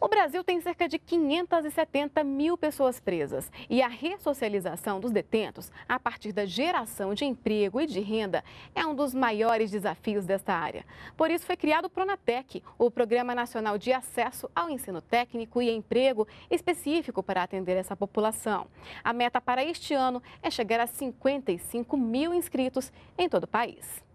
O Brasil tem cerca de 570 mil pessoas presas e a ressocialização dos detentos a partir da geração de emprego e de renda é um dos maiores desafios desta área. Por isso foi criado o Pronatec, o Programa Nacional de Acesso ao Ensino Técnico e Emprego, específico para atender essa população. A meta para este ano é chegar a 55 mil inscritos em todo o país.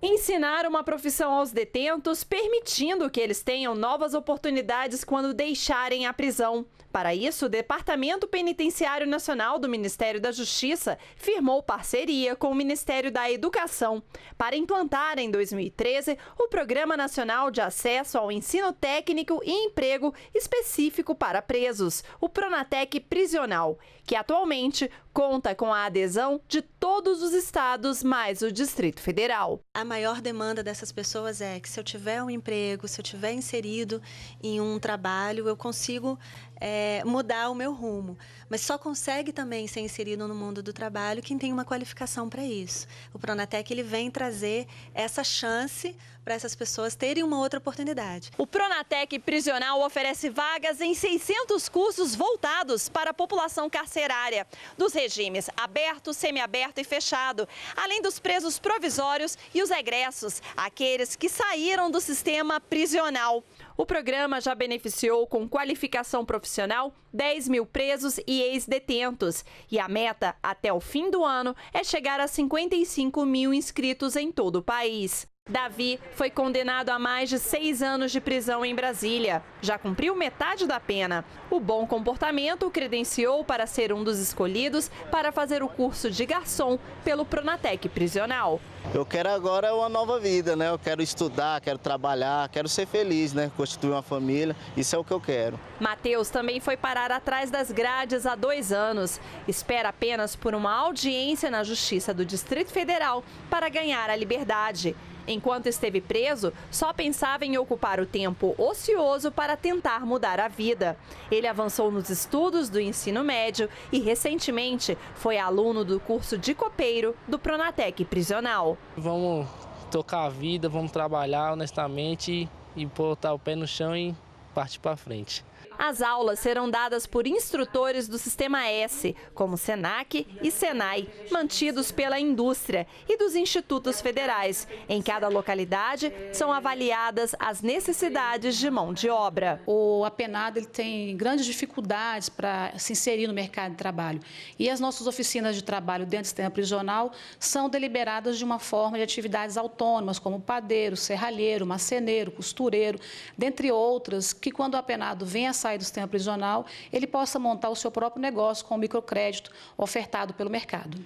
Ensinar uma profissão aos detentos, permitindo que eles tenham novas oportunidades quando deixarem a prisão. Para isso, o Departamento Penitenciário Nacional do Ministério da Justiça firmou parceria com o Ministério da Educação para implantar em 2013 o Programa Nacional de Acesso ao Ensino Técnico e Emprego específico para presos, o Pronatec Prisional, que atualmente conta com a adesão de todos os estados mais o Distrito Federal. A maior demanda dessas pessoas é que se eu tiver um emprego, se eu tiver inserido em um trabalho, eu consigo é, mudar o meu rumo. Mas só consegue também ser inserido no mundo do trabalho quem tem uma qualificação para isso. O Pronatec ele vem trazer essa chance para essas pessoas terem uma outra oportunidade. O Pronatec Prisional oferece vagas em 600 cursos voltados para a população carcerária, dos regimes aberto, semiaberto e fechado, além dos presos provisórios e os egressos, aqueles que saíram do sistema prisional. O programa já beneficiou com qualificação profissional 10 mil presos e ex-detentos. E a meta, até o fim do ano, é chegar a 55 mil inscritos em todo o país. Davi foi condenado a mais de seis anos de prisão em Brasília. Já cumpriu metade da pena. O bom comportamento o credenciou para ser um dos escolhidos para fazer o curso de garçom pelo Pronatec prisional. Eu quero agora uma nova vida, né? Eu quero estudar, quero trabalhar, quero ser feliz, né? Constituir uma família, isso é o que eu quero. Matheus também foi parar atrás das grades há dois anos. Espera apenas por uma audiência na Justiça do Distrito Federal para ganhar a liberdade. Enquanto esteve preso, só pensava em ocupar o tempo ocioso para tentar mudar a vida. Ele avançou nos estudos do ensino médio e, recentemente, foi aluno do curso de copeiro do Pronatec Prisional. Vamos tocar a vida, vamos trabalhar honestamente e botar o pé no chão e partir para frente. As aulas serão dadas por instrutores do Sistema S, como SENAC e SENAI, mantidos pela indústria e dos institutos federais. Em cada localidade, são avaliadas as necessidades de mão de obra. O apenado ele tem grandes dificuldades para se inserir no mercado de trabalho. E as nossas oficinas de trabalho dentro do sistema prisional são deliberadas de uma forma de atividades autônomas, como padeiro, serralheiro, maceneiro, costureiro, dentre outras, que quando o apenado vem a sair sair do sistema prisional, ele possa montar o seu próprio negócio com o microcrédito ofertado pelo mercado.